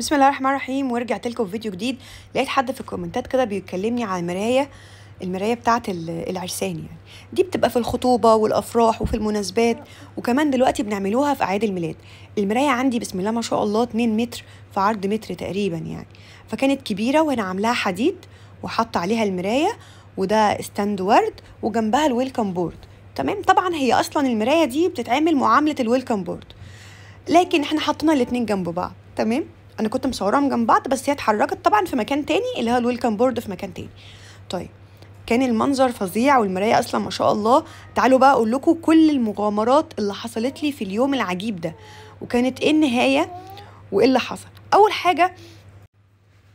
بسم الله الرحمن الرحيم ورجعت لكم في فيديو جديد لقيت حد في الكومنتات كده بيكلمني على المرايه المرايه بتاعه العرسان يعني دي بتبقى في الخطوبه والافراح وفي المناسبات وكمان دلوقتي بنعملوها في اعياد الميلاد المرايه عندي بسم الله ما شاء الله 2 متر في عرض متر تقريبا يعني فكانت كبيره وانا عاملاها حديد وحاطه عليها المرايه وده ستاند ورد وجنبها الويلكم بورد تمام طبعا هي اصلا المرايه دي بتتعمل معامله الويلكم بورد لكن احنا حطينا الاثنين جنب بعض تمام انا كنت مصورهم جنب بعض بس هي اتحركت طبعا في مكان تاني اللي هو الويلكم بورد في مكان تاني طيب كان المنظر فظيع والمرايه اصلا ما شاء الله تعالوا بقى اقول لكم كل المغامرات اللي حصلت لي في اليوم العجيب ده وكانت ايه النهايه وايه اللي حصل اول حاجه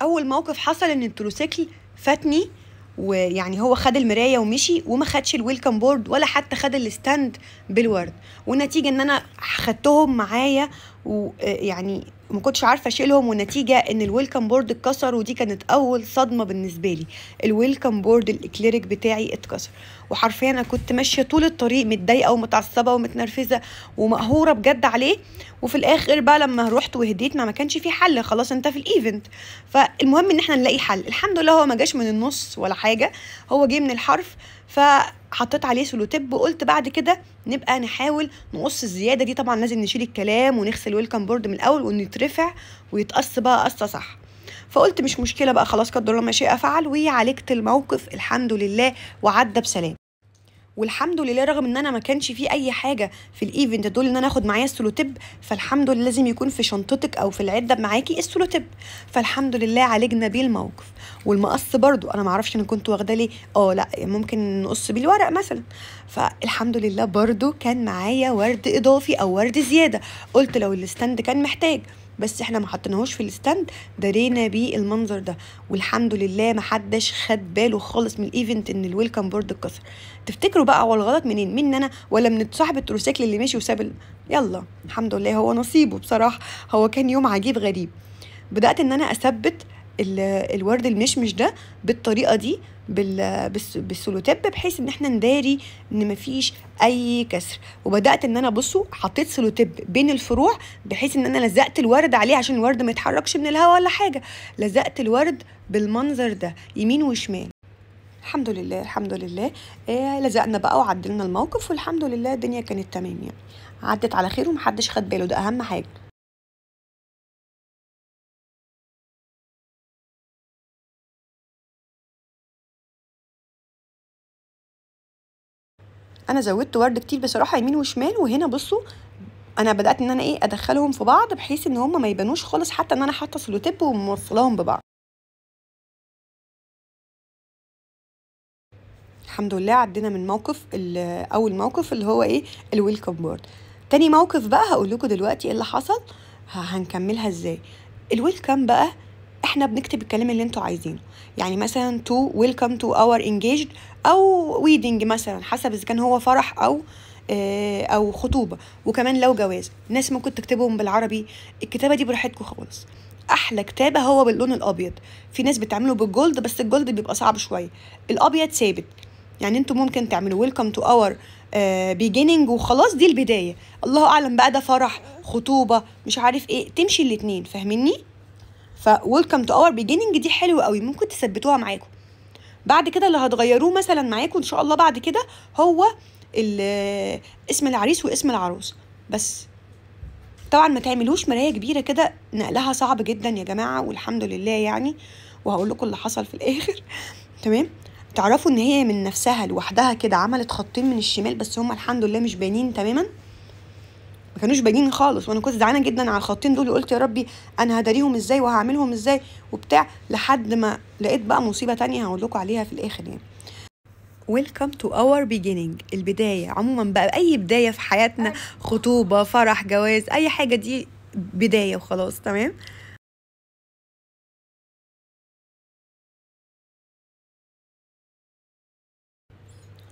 اول موقف حصل ان التروسيكل فاتني ويعني هو خد المرايه ومشي وما خدش الويلكم بورد ولا حتى خد الستاند بالورد والنتيجه ان انا خدتهم معايا ويعني آه، ما كنتش عارفه اشيلهم والنتيجه ان الويلكم بورد اتكسر ودي كانت اول صدمه بالنسبه لي الويلكم بورد الاكليريك بتاعي اتكسر وحرفيا انا كنت ماشيه طول الطريق متضايقه ومتعصبه ومتنرفزه ومقهوره بجد عليه وفي الاخر بقى لما رحت وهديت ما, ما كانش في حل خلاص انت في الايفنت فالمهم ان احنا نلاقي حل الحمد لله هو ما جاش من النص ولا حاجه هو جه من الحرف فحطيت عليه سولوتيب وقلت بعد كده نبقى نحاول نقص الزياده دي طبعا لازم نشيل الكلام ونغسل ويلكم بورد من الاول وانه يترفع ويتقص بقى قصه صح فقلت مش مشكله بقى خلاص قدر الله ما شاء فعل وعالجت الموقف الحمد لله وعدى بسلام والحمد لله رغم ان انا ما كانش في اي حاجه في الايفنت دول ان انا اخد معايا السولوتيب فالحمد لله لازم يكون في شنطتك او في العده معاكي السولوتيب فالحمد لله عالجنا بيه الموقف والمقص برضو انا ما اعرفش انا كنت واخده ليه اه لا ممكن نقص بيه الورق مثلا فالحمد لله برضو كان معايا ورد اضافي او ورد زياده قلت لو الستاند كان محتاج بس احنا ما حطيناهوش في الستاند دارينا بيه المنظر ده والحمد لله ما حدش خد باله خالص من الايفنت ان الويلكم بورد اتكسر تفتكروا بقى هو الغلط منين من انا ولا من صاحب التروسيكل اللي مشي وساب يلا الحمد لله هو نصيبه بصراحه هو كان يوم عجيب غريب بدات ان انا اثبت الورد المشمش ده بالطريقه دي بالسلوتيب بحيث ان احنا نداري ان مفيش اي كسر وبدات ان انا بصوا حطيت سلوتيب بين الفروع بحيث ان انا لزقت الورد عليه عشان الورد ما يتحركش من الهواء ولا حاجه لزقت الورد بالمنظر ده يمين وشمال الحمد لله الحمد لله آه لزقنا بقى وعدلنا الموقف والحمد لله الدنيا كانت تمام يعني عدت على خير ومحدش خد باله ده اهم حاجه انا زودت ورد كتير بصراحه يمين وشمال وهنا بصوا انا بدات ان انا ايه ادخلهم في بعض بحيث ان هم ما يبانوش خالص حتى ان انا حاطه سلوتيب وموصلاهم ببعض الحمد لله عدينا من موقف اول موقف اللي هو ايه الويلكم بورد تاني موقف بقى هقول لكم دلوقتي ايه اللي حصل هنكملها ازاي الويلكم بقى احنا بنكتب الكلام اللي انتوا عايزينه يعني مثلا تو ويلكم تو اور انجيجد او ويدنج مثلا حسب اذا كان هو فرح او آه، او خطوبه وكمان لو جواز الناس ممكن تكتبهم بالعربي الكتابه دي براحتكم خالص احلى كتابه هو باللون الابيض في ناس بتعمله بالجولد بس الجولد بيبقى صعب شويه الابيض ثابت يعني انتوا ممكن تعملوا ويلكم تو اور بيجيننج وخلاص دي البدايه الله اعلم بقى ده فرح خطوبه مش عارف ايه تمشي الاتنين فاهميني فويلكم تو اور بيجيننج دي حلوه قوي ممكن تثبتوها معاكم بعد كده اللي هتغيروه مثلا معاكم ان شاء الله بعد كده هو اسم العريس واسم العروس بس طبعا ما تعملوش مرايه كبيره كده نقلها صعب جدا يا جماعه والحمد لله يعني وهقول لكم اللي حصل في الاخر تمام تعرفوا ان هي من نفسها لوحدها كده عملت خطين من الشمال بس هما الحمد لله مش باينين تماما كانوش باينين خالص وانا كنت زعلانه جدا على الخطين دول وقلت يا ربي انا هداريهم ازاي وهعملهم ازاي وبتاع لحد ما لقيت بقى مصيبه تانية هقول لكم عليها في الاخر يعني ويلكم تو اور beginning البدايه عموما بقى اي بدايه في حياتنا خطوبه فرح جواز اي حاجه دي بدايه وخلاص تمام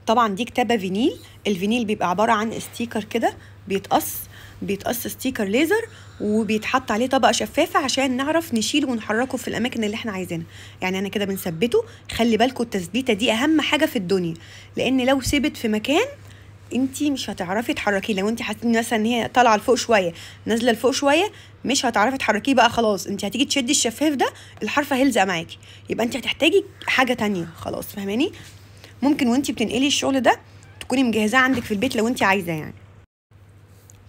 طبعا دي كتابه فينيل الفينيل بيبقى عباره عن ستيكر كده بيتقص بيتقص ستيكر ليزر وبيتحط عليه طبقه شفافه عشان نعرف نشيله ونحركه في الاماكن اللي احنا عايزينها يعني انا كده بنثبته خلي بالكم التثبيته دي اهم حاجه في الدنيا لان لو سبت في مكان انت مش هتعرفي تحركيه لو انت حاسين مثلا ان هي طالعه لفوق شويه نازله لفوق شويه مش هتعرفي تحركيه بقى خلاص انت هتيجي تشدي الشفاف ده الحرف هيلزق معاكي يبقى انت هتحتاجي حاجه تانية خلاص فهماني ممكن وانت بتنقلي الشغل ده تكوني مجهزاه عندك في البيت لو انت عايزه يعني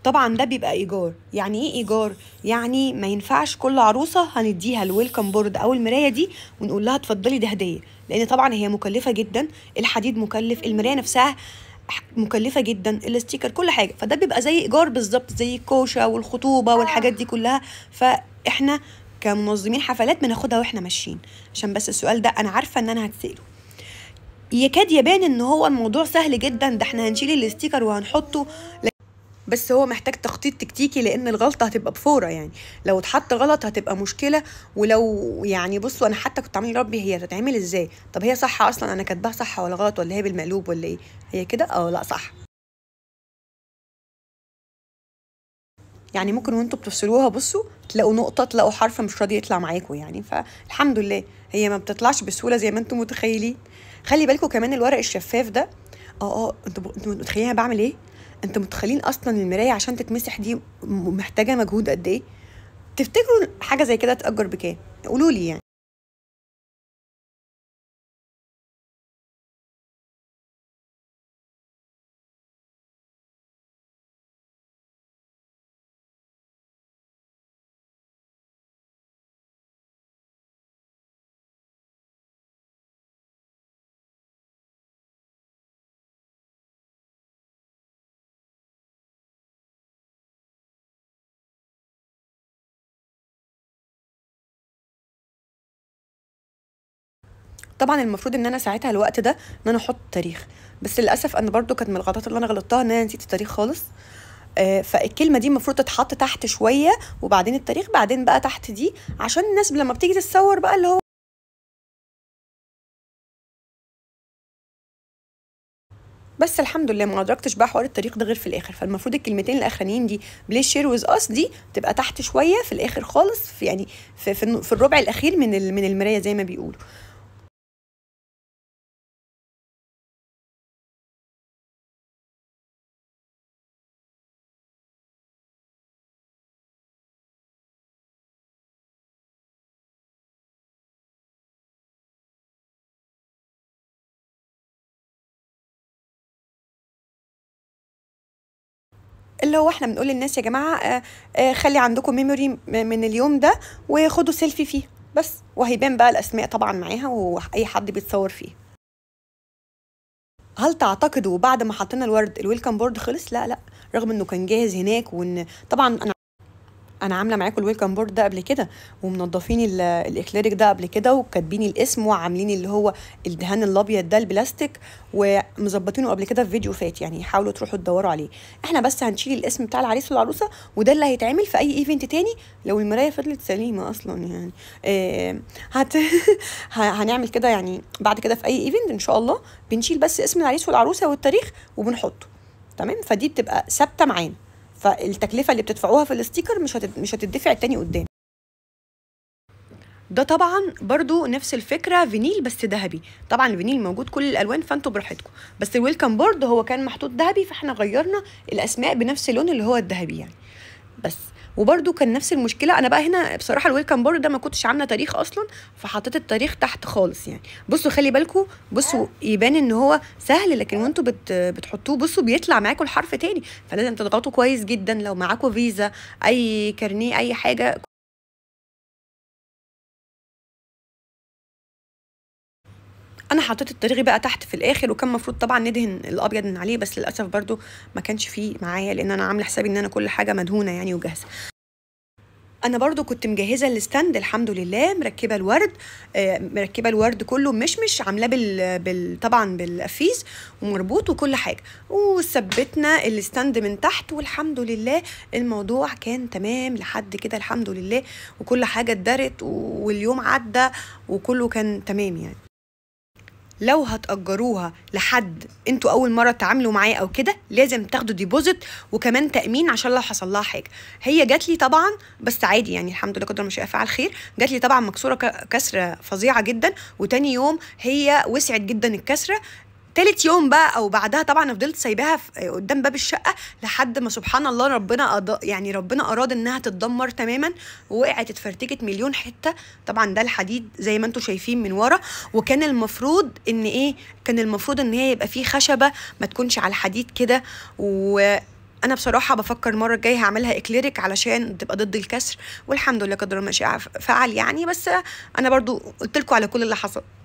طبعا ده بيبقى ايجار يعني ايه ايجار يعني ما ينفعش كل عروسه هنديها الويلكم بورد او المرايه دي ونقول لها اتفضلي ده هديه لان طبعا هي مكلفه جدا الحديد مكلف المرايه نفسها مكلفه جدا الاستيكر كل حاجه فده بيبقى زي ايجار بالظبط زي الكوشه والخطوبه والحاجات دي كلها فاحنا كمنظمين حفلات بناخدها واحنا ماشيين عشان بس السؤال ده انا عارفه ان انا هتساله يكاد يبان ان هو الموضوع سهل جدا ده احنا هنشيل الاستيكر وهنحطه بس هو محتاج تخطيط تكتيكي لان الغلطه هتبقى بفوره يعني لو اتحط غلط هتبقى مشكله ولو يعني بصوا انا حتى كنت عامل ربي هي هتتعمل ازاي طب هي صح اصلا انا كاتباها صح ولا غلط ولا هي بالمقلوب ولا ايه هي كده اه لا صح يعني ممكن وانتوا بتفصلوها بصوا تلاقوا نقطه تلاقوا حرف مش راضي يطلع معاكم يعني فالحمد لله هي ما بتطلعش بسهوله زي ما انتم متخيلين خلي بالكم كمان الورق الشفاف ده اه اه انتوا انتوا متخيلين انا بعمل ايه؟ انتوا متخيلين اصلا المرايه عشان تتمسح دي محتاجه مجهود قد ايه؟ تفتكروا حاجه زي كده تاجر بكام؟ قولوا لي يعني طبعا المفروض ان انا ساعتها الوقت ده ان انا احط تاريخ بس للاسف انا برضو كانت من الغلطات اللي انا غلطتها ان انا نسيت التاريخ خالص آه، فالكلمه دي المفروض تتحط تحت شويه وبعدين التاريخ بعدين بقى تحت دي عشان الناس لما بتيجي تتصور بقى اللي هو بس الحمد لله ما ادركتش بقى حوار التاريخ ده غير في الاخر فالمفروض الكلمتين الاخرانيين دي بليز شير ويز اس دي تبقى تحت شويه في الاخر خالص في يعني في, في, في الربع الاخير من من المرايه زي ما بيقولوا اللي هو احنا بنقول للناس يا جماعه آه، آه، خلي عندكم ميموري من اليوم ده وخدوا سيلفي فيه بس وهيبان بقى الاسماء طبعا معاها واي حد بيتصور فيه هل تعتقدوا بعد ما حطينا الورد الويلكم بورد خلص لا لا رغم انه كان جاهز هناك وان طبعا انا انا عامله معاكم الويلكم بورد ده قبل كده ومنضفين الاكليريك ده قبل كده وكاتبين الاسم وعاملين اللي هو الدهان الابيض ده البلاستيك ومظبطينه قبل كده في فيديو فات يعني حاولوا تروحوا تدوروا عليه احنا بس هنشيل الاسم بتاع العريس والعروسه وده اللي هيتعمل في اي ايفنت تاني لو المرايه فضلت سليمه اصلا يعني آه هت... هنعمل كده يعني بعد كده في اي ايفنت ان شاء الله بنشيل بس اسم العريس والعروسه والتاريخ وبنحطه تمام فدي بتبقى ثابته معانا فالتكلفه اللي بتدفعوها في الاستيكر مش مش هتدفع التاني قدام ده طبعا برضو نفس الفكره فينيل بس ذهبي طبعا الفينيل موجود كل الالوان فانتوا براحتكم بس الويلكم بورد هو كان محطوط ذهبي فاحنا غيرنا الاسماء بنفس اللون اللي هو الذهبي يعني بس وبرده كان نفس المشكله انا بقى هنا بصراحه الويلكم بورد ده ما كنتش عامله تاريخ اصلا فحطيت التاريخ تحت خالص يعني بصوا خلي بالكم بصوا يبان ان هو سهل لكن وانتوا بت بتحطوه بصوا بيطلع معاكم الحرف تاني فلازم تضغطوا كويس جدا لو معاكم فيزا اي كارنيه اي حاجه انا حطيت الطريق بقى تحت في الاخر وكان المفروض طبعا ندهن الابيض من عليه بس للاسف برده ما كانش فيه معايا لان انا عامله حسابي ان انا كل حاجه مدهونه يعني وجاهزه انا برضو كنت مجهزه الستاند الحمد لله مركبه الورد آه، مركبه الورد كله مش عاملاه بال... بال طبعا بالقفيز ومربوط وكل حاجه وثبتنا الستاند من تحت والحمد لله الموضوع كان تمام لحد كده الحمد لله وكل حاجه اتدرت واليوم عدى وكله كان تمام يعني لو هتأجروها لحد انتوا أول مرة تتعاملوا معاه أو كده لازم تاخدوا ديبوزيت وكمان تأمين عشان لو حصل لها حاجة هي جات لي طبعا بس عادي يعني الحمد لله قدر ما شاء فعل خير جات لي طبعا مكسورة كسرة فظيعة جدا وتاني يوم هي وسعت جدا الكسرة تالت يوم بقى او بعدها طبعا فضلت سايباها قدام باب الشقه لحد ما سبحان الله ربنا أض... يعني ربنا اراد انها تتدمر تماما وقعت اتفرتكت مليون حته طبعا ده الحديد زي ما انتم شايفين من ورا وكان المفروض ان ايه كان المفروض ان هي يبقى فيه خشبه ما تكونش على الحديد كده و انا بصراحه بفكر المره الجايه هعملها اكليريك علشان تبقى ضد الكسر والحمد لله قدر ما شاء فعل يعني بس انا برضو قلت لكم على كل اللي حصل